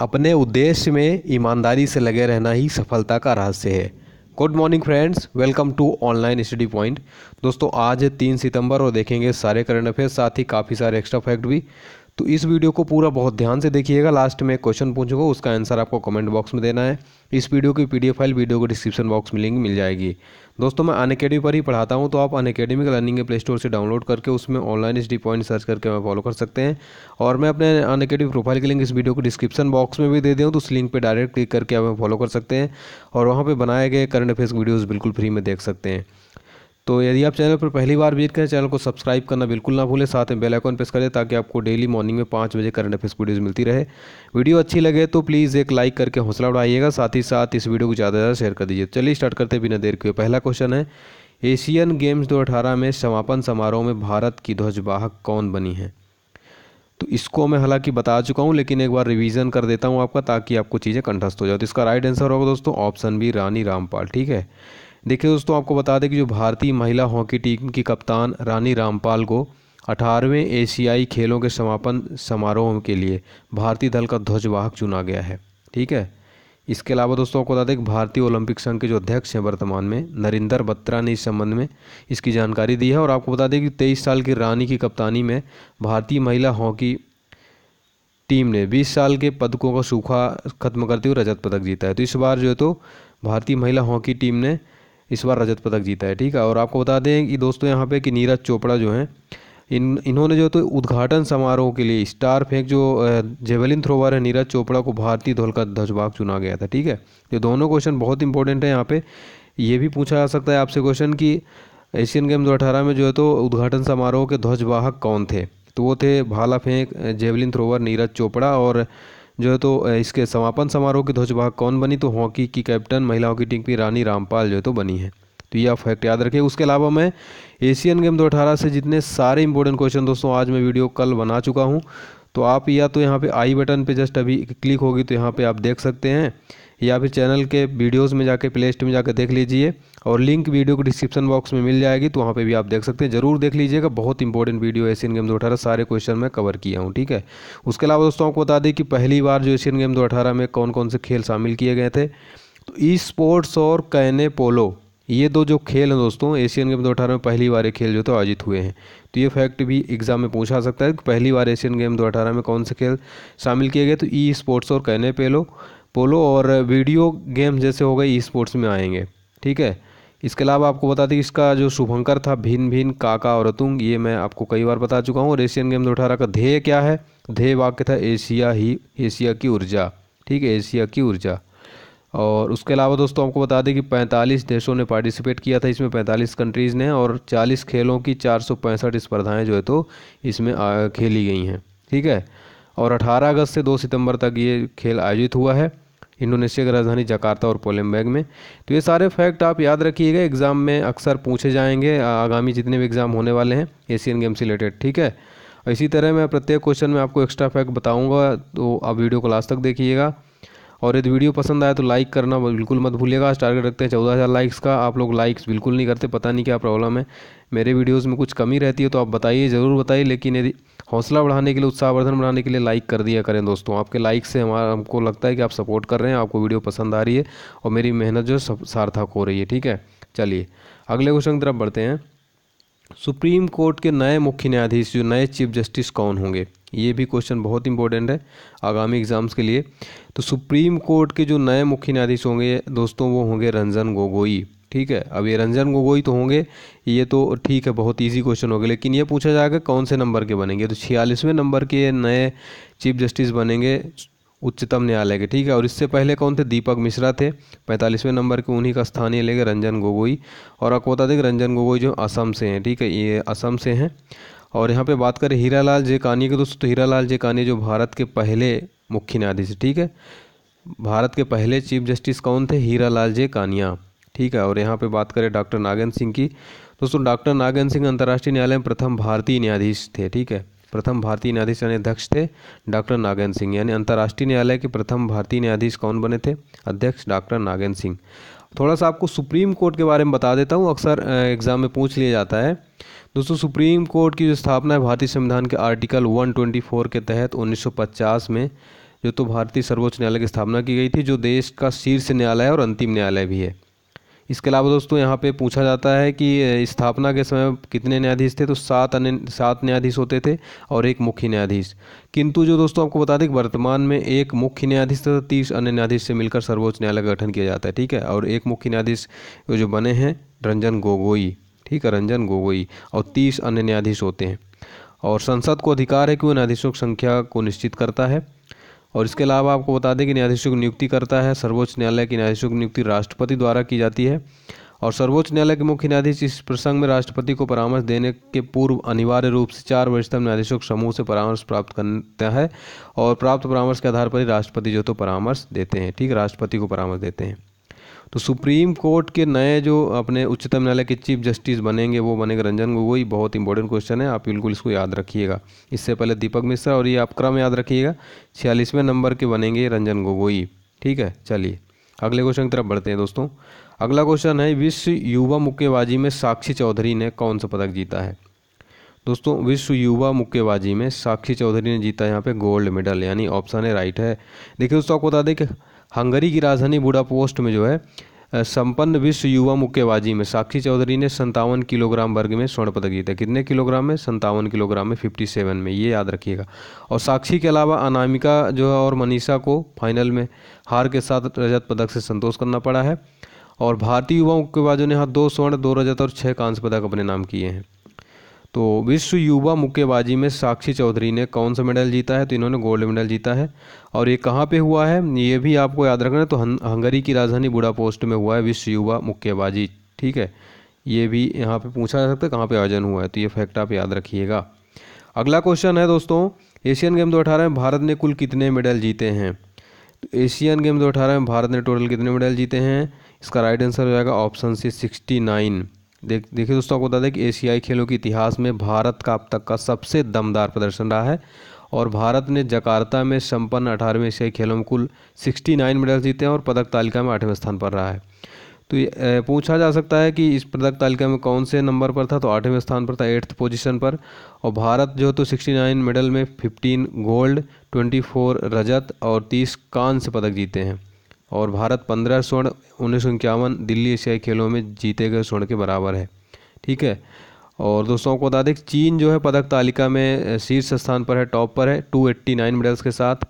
अपने उद्देश्य में ईमानदारी से लगे रहना ही सफलता का रहस्य है good morning friends welcome to online study point दोस्तों आज है तीन सितंबर और देखेंगे सारे करंट अफेयर साथ ही काफ़ी सारे एक्स्ट्रा फैक्ट भी तो इस वीडियो को पूरा बहुत ध्यान से देखिएगा लास्ट में क्वेश्चन पूछूंगा उसका आंसर आपको कमेंट बॉक्स में देना है इस वीडियो की पीडीएफ फाइल वीडियो को डिस्क्रिप्शन बॉक्स में लिंक मिल जाएगी दोस्तों मैं अनकेडमी पर ही पढ़ाता हूँ तो आप अनकेडमी का लर्निंग प्ले स्टोर से डाउनलोड करके उसमें ऑनलाइन एच पॉइंट सर्च करके हमें फॉलो कर सकते हैं और मैं अपने अनकेडमी प्रोफाइल की लिंक इस वीडियो को डिस्क्रिप्शन बॉक्स में भी दे दूँ तो उस लिंक पर डायरेक्ट क्लिक करके हमें फॉलो कर सकते हैं और वहाँ पर बनाए गए करंट अफेयर्स वीडियोज़ बिल्कुल फ्री में देख सकते हैं तो यदि आप चैनल पर पहली बार विजिट करें चैनल को सब्सक्राइब करना बिल्कुल ना भूलें साथ में बेल आइकन प्रेस करें ताकि आपको डेली मॉर्निंग में पाँच बजे करंट अफेयर्स वीडियोज़ मिलती रहे वीडियो अच्छी लगे तो प्लीज़ एक लाइक करके हौसला बढ़ाइएगा साथ ही साथ इस वीडियो को ज़्यादा से ज़्यादा शेयर कर दीजिए चलिए स्टार्ट करते बिना देर के पहला क्वेश्चन है एशियन गेम्स दो में समापन समारोह में भारत की ध्वजवाहक कौन बनी है तो इसको मैं हालांकि बता चुका हूँ लेकिन एक बार रिवीजन कर देता हूँ आपका ताकि आपको चीज़ें कंठस्थ हो जाए तो इसका राइट आंसर होगा दोस्तों ऑप्शन बी रानी रामपाल ठीक है देखिए दोस्तों आपको बता दें कि जो भारतीय महिला हॉकी टीम की कप्तान रानी रामपाल को अठारहवें एशियाई खेलों के समापन समारोह के लिए भारतीय दल का ध्वजवाहक चुना गया है ठीक है इसके अलावा दोस्तों आपको बता दें कि भारतीय ओलंपिक संघ के जो अध्यक्ष हैं वर्तमान में नरिंदर बत्रा ने इस संबंध में इसकी जानकारी दी है और आपको बता दें कि तेईस साल की रानी की कप्तानी में भारतीय महिला हॉकी टीम ने 20 साल के पदकों का सूखा खत्म करते हुए रजत पदक जीता है तो इस बार जो है तो भारतीय महिला हॉकी टीम ने इस बार रजत पदक जीता है ठीक है और आपको बता दें कि दोस्तों यहाँ पे कि नीरज चोपड़ा जो हैं इन इन्होंने जो तो उद्घाटन समारोह के लिए स्टार फेंक जो जेवलिन थ्रोवर है नीरज चोपड़ा को भारतीय धोल का ध्वजवाहक चुना गया था ठीक है ये दोनों क्वेश्चन बहुत इंपॉर्टेंट है यहाँ पे ये भी पूछा जा सकता है आपसे क्वेश्चन कि एशियन गेम दो में जो है तो उद्घाटन समारोह के ध्वजवाहक कौन थे तो वो थे भाला फेंक जेवलिन थ्रोवर नीरज चोपड़ा और जो है तो इसके समापन समारोह की ध्वजवाहक कौन बनी तो हॉकी की कैप्टन महिलाओं की टीम की रानी रामपाल जो है तो बनी है तो ये आप फैक्ट याद रखिए उसके अलावा मैं एशियन गेम दो से जितने सारे इंपॉर्टेंट क्वेश्चन दोस्तों आज मैं वीडियो कल बना चुका हूँ तो आप या तो यहाँ पे आई बटन पे जस्ट अभी क्लिक होगी तो यहाँ पे आप देख सकते हैं या फिर चैनल के वीडियोज़ में जाके प्ले में जाकर देख लीजिए और लिंक वीडियो को डिस्क्रिप्शन बॉक्स में मिल जाएगी तो वहाँ पे भी आप देख सकते हैं ज़रूर देख लीजिएगा बहुत इंपॉर्टेंट वीडियो एशियन गेम दो सारे क्वेश्चन मैं कवर किया हूँ ठीक है उसके अलावा दोस्तों आपको बता दें कि पहली बार जो एशियन गेम दो में कौन कौन से खेल शामिल किए गए थे तो ई स्पोर्ट्स और कैने पोलो ये दो जो खेल हैं दोस्तों एशियन गेम दो में पहली बार ये खेल जो थे आयोजित हुए हैं तो ये फैक्ट भी एग्जाम में पूछा सकता है कि पहली बार एशियन गेम दो में कौन से खेल शामिल किए गए तो ई स्पोर्ट्स और कहने पे लो पोलो और वीडियो गेम जैसे हो गए ई स्पोर्ट्स में आएंगे ठीक है इसके अलावा आपको बता दें इसका जो शुभंकर था भिन्न भिन्न काका और रतुंग ये मैं आपको कई बार बता चुका हूँ और एशियन गेम दो अठारह का ध्येय क्या है ध्येय वाक्य था एशिया ही एशिया की ऊर्जा ठीक है एशिया की ऊर्जा और उसके अलावा दोस्तों आपको बता दें कि 45 देशों ने पार्टिसिपेट किया था इसमें 45 कंट्रीज़ ने और 40 खेलों की चार स्पर्धाएं जो है तो इसमें खेली गई हैं ठीक है और 18 अगस्त से 2 सितंबर तक ये खेल आयोजित हुआ है इंडोनेशिया की राजधानी जकार्ता और पोलम्बैग में तो ये सारे फैक्ट आप याद रखिएगा एग्ज़ाम में अक्सर पूछे जाएंगे आगामी जितने भी एग्ज़ाम होने वाले हैं एशियन गेम्स से रिलेटेड ठीक है इसी तरह मैं प्रत्येक क्वेश्चन में आपको एक्स्ट्रा फैक्ट बताऊँगा तो आप वीडियो को लास्ट तक देखिएगा और यदि वीडियो पसंद आया तो लाइक करना बिल्कुल मत भूलिएगा टारगेट रखते हैं चौदह हज़ार लाइक्स का आप लोग लाइक्स बिल्कुल नहीं करते पता नहीं क्या प्रॉब्लम है मेरे वीडियोज़ में कुछ कमी रहती है तो आप बताइए ज़रूर बताइए लेकिन यदि हौसला बढ़ाने के लिए उत्साहवर्धन बढ़ाने के लिए लाइक कर दिया करें दोस्तों आपके लाइक से हमारा हमको लगता है कि आप सपोर्ट कर रहे हैं आपको वीडियो पसंद आ रही है और मेरी मेहनत जो सार्थक हो रही है ठीक है चलिए अगले क्वेश्चन की तरफ बढ़ते हैं सुप्रीम कोर्ट के नए मुख्य न्यायाधीश जो नए चीफ जस्टिस कौन होंगे ये भी क्वेश्चन बहुत इंपॉर्टेंट है आगामी एग्ज़ाम्स के लिए तो सुप्रीम कोर्ट के जो नए मुख्य न्यायाधीश होंगे दोस्तों वो होंगे रंजन गोगोई ठीक है अब ये रंजन गोगोई तो होंगे ये तो ठीक है बहुत इजी क्वेश्चन होगा लेकिन ये पूछा जाएगा कौन से नंबर के बनेंगे तो छियालीसवें नंबर के नए चीफ जस्टिस बनेंगे उच्चतम न्यायालय के ठीक है और इससे पहले कौन थे दीपक मिश्रा थे पैंतालीसवें नंबर के उन्हीं का स्थानीय लेंगे रंजन गोगोई और आपको बता दें कि रंजन गोगोई जो असम से हैं ठीक है ये असम से हैं और यहाँ पे बात करें हीरा लाल जेकानी के तो दोस्तों तो लाल जेकानी जो भारत के पहले मुख्य न्यायाधीश ठीक है भारत के पहले चीफ जस्टिस कौन थे हीरा लाल जे कानिया ठीक है और यहाँ पे बात करें डॉक्टर नागेंद्र सिंह की दोस्तों डॉक्टर नागेंद्र सिंह अंतर्राष्ट्रीय न्यायालय में प्रथम भारतीय न्यायाधीश थे ठीक है प्रथम भारतीय न्यायाधीश यानी अध्यक्ष थे डॉक्टर नागेंद्र सिंह यानी अंतर्राष्ट्रीय न्यायालय के प्रथम भारतीय न्यायाधीश कौन बने थे अध्यक्ष डॉक्टर नागेंद्र सिंह थोड़ा सा आपको सुप्रीम कोर्ट के बारे में बता देता हूँ अक्सर एग्ज़ाम में पूछ लिया जाता है दोस्तों सुप्रीम कोर्ट की जो स्थापना है भारतीय संविधान के आर्टिकल 124 के तहत 1950 में जो तो भारतीय सर्वोच्च न्यायालय की स्थापना की गई थी जो देश का शीर्ष न्यायालय और अंतिम न्यायालय भी है इसके अलावा दोस्तों यहाँ पे पूछा जाता है कि स्थापना के समय कितने न्यायाधीश थे तो सात अन्य सात न्यायाधीश होते थे और एक मुख्य न्यायाधीश किंतु जो दोस्तों आपको बता दें कि वर्तमान में एक मुख्य न्यायाधीश तथा तीस अन्य न्यायाधीश से मिलकर सर्वोच्च न्यायालय का गठन किया जाता है ठीक है और एक मुख्य न्यायाधीश जो बने हैं रंजन गोगोई ठीक है रंजन गोगोई और तीस अन्य न्यायाधीश होते हैं और संसद को अधिकार है कि वो न्यायाधीशों की संख्या को निश्चित करता है और इसके अलावा आपको बता दें कि न्यायाधीशों की नियुक्ति करता है सर्वोच्च न्यायालय की न्यायाधीशों की नियुक्ति राष्ट्रपति द्वारा की जाती है और सर्वोच्च न्यायालय के मुख्य न्यायाधीश इस प्रसंग में राष्ट्रपति को परामर्श देने के पूर्व अनिवार्य रूप से चार वरिष्ठतम न्यायाधीशों के समूह से परामर्श प्राप्त करता है और प्राप्त परामर्श के आधार पर ही राष्ट्रपति जो तो परामर्श देते हैं ठीक राष्ट्रपति को परामर्श देते हैं तो सुप्रीम कोर्ट के नए जो अपने उच्चतम न्यायालय के चीफ जस्टिस बनेंगे वो बनेंगे रंजन गोगोई बहुत इंपॉर्टेंट क्वेश्चन है आप बिल्कुल इसको याद रखिएगा इससे पहले दीपक मिश्रा और ये आप क्रम याद रखिएगा छियालीसवें नंबर के बनेंगे रंजन गोगोई ठीक है चलिए अगले क्वेश्चन की तरफ बढ़ते हैं दोस्तों अगला क्वेश्चन है विश्व युवा मुक्केबाजी में साक्षी चौधरी ने कौन सा पदक जीता है दोस्तों विश्व युवा मुक्केबाजी में साक्षी चौधरी ने जीता यहाँ पे गोल्ड मेडल यानी ऑप्शन है राइट है देखिए दोस्तों आपको बता दें कि हंगरी की राजधानी बुडापोस्ट में जो है संपन्न विश्व युवा मुक्केबाजी में साक्षी चौधरी ने संतावन किलोग्राम वर्ग में स्वर्ण पदक जीता कितने किलोग्राम में संतावन किलोग्राम में फिफ्टी सेवन में ये याद रखिएगा और साक्षी के अलावा अनामिका जो है और मनीषा को फाइनल में हार के साथ रजत पदक से संतोष करना पड़ा है और भारतीय युवा मुक्केबाजों ने यहाँ दो स्वर्ण दो रजत और छः कांस्य पदक अपने नाम किए हैं तो विश्व युवा मुक्केबाजी में साक्षी चौधरी ने कौन सा मेडल जीता है तो इन्होंने गोल्ड मेडल जीता है और ये कहाँ पे हुआ है ये भी आपको याद रखना है तो हंगरी की राजधानी बुडापोस्ट में हुआ है विश्व युवा मुक्केबाजी ठीक है ये भी यहाँ पे पूछा जा सकता है कहाँ पे आयोजन हुआ है तो ये फैक्ट आप याद रखिएगा अगला क्वेश्चन है दोस्तों एशियन गेम दो में भारत ने कुल कितने मेडल जीते हैं तो एशियन गेम दो में भारत ने टोटल कितने मेडल जीते हैं इसका राइट आंसर हो जाएगा ऑप्शन सी सिक्सटी नाइन देख देखिए दोस्तों आपको बता दें कि एशियाई खेलों के इतिहास में भारत का अब तक का सबसे दमदार प्रदर्शन रहा है और भारत ने जकार्ता में संपन्न अठारहवें एशियाई खेलों में कुल 69 मेडल जीते हैं और पदक तालिका में आठवें स्थान पर रहा है तो ये पूछा जा सकता है कि इस पदक तालिका में कौन से नंबर पर था तो आठवें स्थान पर था एट्थ पोजीशन पर और भारत जो तो सिक्सटी मेडल में फिफ्टीन गोल्ड ट्वेंटी रजत और तीस कांस्य पदक जीते हैं और भारत पंद्रह स्वर्ण उन्नीस सौ इक्यावन दिल्ली एशियाई खेलों में जीते गए स्वर्ण के बराबर है ठीक है और दोस्तों को बता दें चीन जो है पदक तालिका में शीर्ष स्थान पर है टॉप पर है टू एट्टी नाइन मेडल्स के साथ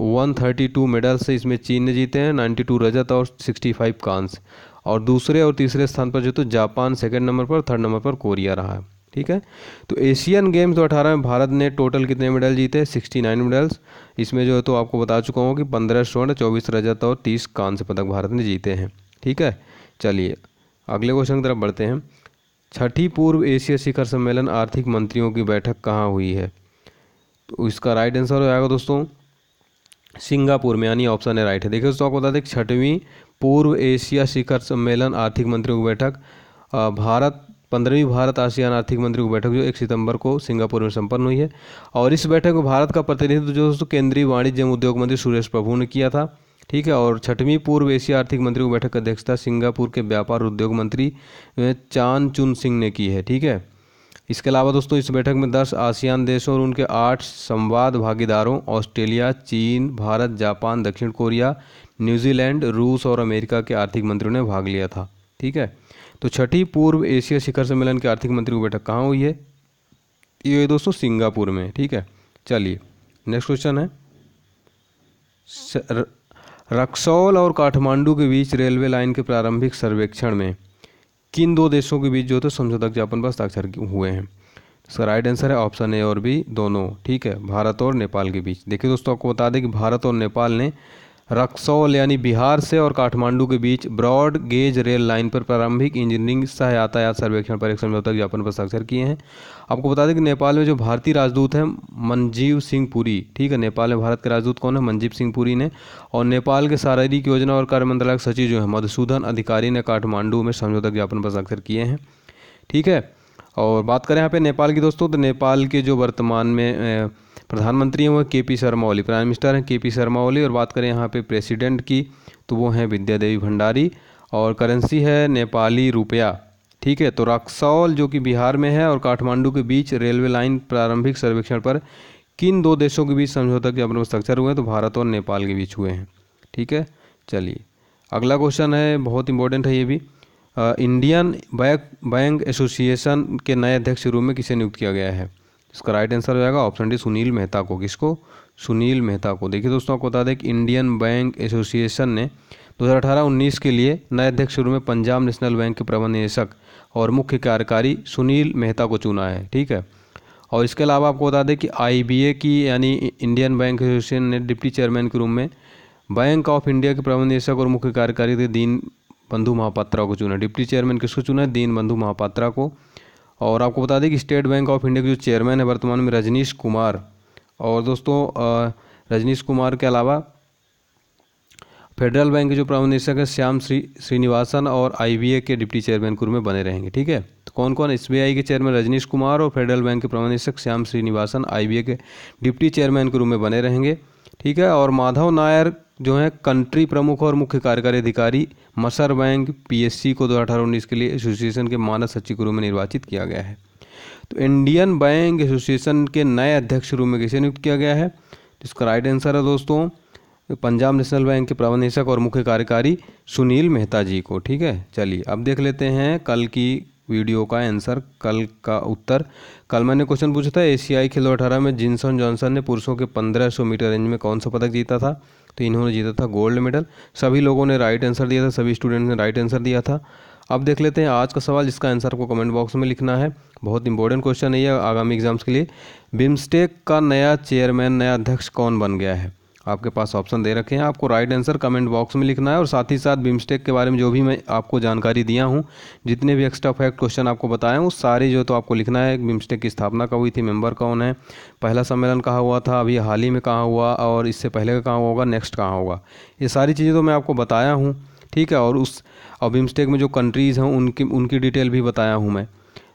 वन थर्टी टू मेडल्स इसमें चीन ने जीते हैं नाइन्टी टू रजत और सिक्सटी फाइव कांस और दूसरे और तीसरे स्थान पर जो तो जापान सेकेंड नंबर पर थर्ड नंबर पर कोरिया रहा है ठीक है तो एशियन गेम्स दो अठारह में भारत ने टोटल कितने मेडल जीते 69 मेडल्स इसमें जो है तो आपको बता चुका हूँ कि 15 स्वर्ण 24 रजत और 30 कांस्य पदक भारत ने जीते हैं ठीक है चलिए अगले क्वेश्चन की तरफ बढ़ते हैं छठी पूर्व एशिया शिखर सम्मेलन आर्थिक मंत्रियों की बैठक कहाँ हुई है तो इसका राइट आंसर हो जाएगा दोस्तों सिंगापुर में यानी ऑप्शन है राइट है देखिए दोस्तों आपको बता दें छठवीं पूर्व एशिया शिखर सम्मेलन आर्थिक मंत्रियों की बैठक भारत पंद्रहवीं भारत आसियान आर्थिक मंत्री की बैठक जो एक सितंबर को सिंगापुर में संपन्न हुई है और इस बैठक में भारत का प्रतिनिधित्व जो दोस्तों केंद्रीय वाणिज्य एवं उद्योग मंत्री सुरेश प्रभु ने किया था ठीक है और छठवीं पूर्व एशिया आर्थिक मंत्री की बैठक की अध्यक्षता सिंगापुर के व्यापार उद्योग मंत्री चांद चुन सिंह ने की है ठीक है इसके अलावा दोस्तों इस बैठक में दस आसियान देशों और उनके आठ संवाद भागीदारों ऑस्ट्रेलिया चीन भारत जापान दक्षिण कोरिया न्यूजीलैंड रूस और अमेरिका के आर्थिक मंत्रियों ने भाग लिया था ठीक है तो छठी पूर्व एशिया शिखर सम्मेलन के आर्थिक मंत्री की बैठक कहाँ हुई है ये दोस्तों सिंगापुर में ठीक है चलिए नेक्स्ट क्वेश्चन है रक्सौल और काठमांडू के बीच रेलवे लाइन के प्रारंभिक सर्वेक्षण में किन दो देशों के बीच जो थे समझौता ज्ञापन पर हस्ताक्षर हुए हैं इसका राइट आंसर है ऑप्शन ए और बी दोनों ठीक है भारत और नेपाल के बीच देखिए दोस्तों आपको बता दें कि भारत और नेपाल ने रक्सौल यानी बिहार से और काठमांडू के बीच ब्रॉड गेज रेल लाइन पर प्रारंभिक इंजीनियरिंग सह यातायात सर्वेक्षण पर एक समझौता ज्ञापन पर हस्ताक्षर किए हैं आपको बता दें कि नेपाल में जो भारतीय राजदूत हैं मंजीव सिंह पुरी ठीक है नेपाल में भारत के राजदूत कौन है मंजीव सिंह पुरी ने और नेपाल के शारीरिक योजना और कार्य मंत्रालय के सचिव जो है मधुसूदन अधिकारी ने काठमांडू में समझौता ज्ञापन पर हस्ताक्षर किए हैं ठीक है और बात करें यहाँ पे नेपाल की दोस्तों तो नेपाल के जो वर्तमान में प्रधानमंत्री हैं वह K P Sharma Oli prime minister हैं के पी शर्मा ओली और बात करें यहाँ पे प्रेसिडेंट की तो वो हैं विद्या देवी भंडारी और करेंसी है नेपाली रुपया ठीक है तो रक्सौल जो कि बिहार में है और काठमांडू के बीच रेलवे लाइन प्रारंभिक सर्वेक्षण पर किन दो देशों के बीच समझौता के अपने हस्ताक्षर हुए हैं तो भारत और नेपाल के बीच हुए हैं ठीक है चलिए अगला क्वेश्चन है बहुत इंपॉर्टेंट है ये भी इंडियन बैंक बैंक एसोसिएशन के नए अध्यक्ष के रूप में किसे नियुक्त किया गया है इसका राइट आंसर हो जाएगा ऑप्शन डी सुनील मेहता को किसको सुनील मेहता को देखिए दोस्तों आपको बता दें कि इंडियन बैंक एसोसिएशन ने 2018-19 के लिए नए अध्यक्ष रूप में पंजाब नेशनल बैंक के प्रबंध निदेशक और मुख्य कार्यकारी सुनील मेहता को चुना है ठीक है और इसके अलावा आपको बता दें कि आई की यानी इंडियन बैंक एसोसिएशन ने डिप्टी चेयरमैन के रूप में बैंक ऑफ इंडिया के प्रबंध निदेशक और मुख्य कार्यकारी दीन बंधु महापात्रा को चुना डिप्टी चेयरमैन किसको चुना है दीन बंधु महापात्रा को और आपको बता दें कि स्टेट बैंक ऑफ इंडिया के जो चेयरमैन है वर्तमान में रजनीश कुमार और दोस्तों रजनीश कुमार के अलावा फेडरल बैंक के जो प्राइम निदेशक है श्याम श्री श्रीनिवासन और आईबीए के डिप्टी चेयरमैन कुर में बने रहेंगे ठीक है तो कौन कौन एसबीआई के चेयरमैन रजनीश कुमार और फेडरल बैंक के प्राइम निदेशक श्याम श्रीनिवासन आई के डिप्टी चेयरमैन कुर में बने रहेंगे ठीक है और माधव नायर जो है कंट्री प्रमुख और मुख्य कार्यकारी अधिकारी मसर बैंक पीएससी को दो हज़ार उन्नीस के लिए एसोसिएशन के मानद सचिव के रूप में निर्वाचित किया गया है तो इंडियन बैंक एसोसिएशन के नए अध्यक्ष रूप में किसे नियुक्त किया गया है जिसका राइट आंसर है दोस्तों पंजाब नेशनल बैंक के प्रबंध निदेशक और मुख्य कार्यकारी सुनील मेहता जी को ठीक है चलिए अब देख लेते हैं कल की वीडियो का आंसर कल का उत्तर कल मैंने क्वेश्चन पूछा था एशियाई खेलों अठारह में जिनसन जॉनसन ने पुरुषों के 1500 मीटर रेंज में कौन सा पदक जीता था तो इन्होंने जीता था गोल्ड मेडल सभी लोगों ने राइट आंसर दिया था सभी स्टूडेंट ने राइट आंसर दिया था अब देख लेते हैं आज का सवाल जिसका आंसर आपको कमेंट बॉक्स में लिखना है बहुत इंपॉर्टेंट क्वेश्चन है आगामी एग्जाम्स के लिए बिम्स्टेक का नया चेयरमैन नया अध्यक्ष कौन बन गया है आपके पास ऑप्शन दे रखे हैं आपको राइट आंसर कमेंट बॉक्स में लिखना है और साथ ही साथ बिमस्टेक के बारे में जो भी मैं आपको जानकारी दिया हूँ जितने भी एक्स्ट्रा फैक्ट क्वेश्चन आपको बताया हूँ सारे जो तो आपको लिखना है बिमस्टेक की स्थापना कब हुई थी मेम्बर कौन है पहला सम्मेलन कहाँ हुआ था अभी हाल ही में कहाँ हुआ और इससे पहले का कहाँ होगा नेक्स्ट कहाँ होगा ये सारी चीज़ें तो मैं आपको बताया हूँ ठीक है और उस और बिमस्टेक में जो कंट्रीज़ हैं उनकी उनकी डिटेल भी बताया हूँ मैं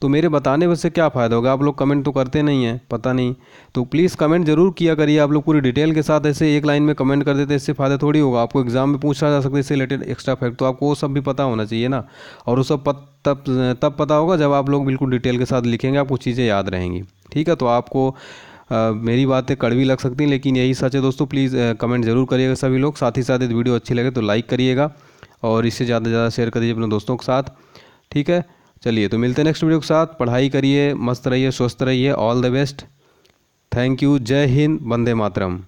तो मेरे बताने से क्या फ़ायदा होगा आप लोग कमेंट तो करते नहीं हैं पता नहीं तो प्लीज़ कमेंट ज़रूर किया करिए आप लोग पूरी डिटेल के साथ ऐसे एक लाइन में कमेंट कर देते इससे फ़ायदा थोड़ी होगा आपको एग्ज़ाम में पूछा जा सकता है इससे रिलेटेड एक्स्ट्रा फैक्ट तो आपको वो सब भी पता होना चाहिए ना और वो सब पत, तब तब पता होगा जब आप लोग बिल्कुल डिटेल के साथ लिखेंगे आपको चीज़ें याद रहेंगी ठीक है तो आपको आ, मेरी बातें कड़वी लग सकती हैं लेकिन यही सच है दोस्तों प्लीज़ कमेंट ज़रूर करिएगा सभी लोग साथ ही साथ यदि वीडियो अच्छी लगे तो लाइक करिएगा और इससे ज़्यादा से ज़्यादा शेयर करिए अपने दोस्तों के साथ ठीक है चलिए तो मिलते हैं नेक्स्ट वीडियो के साथ पढ़ाई करिए मस्त रहिए स्वस्थ रहिए all the best thank you जय हिंद वंदे मातरम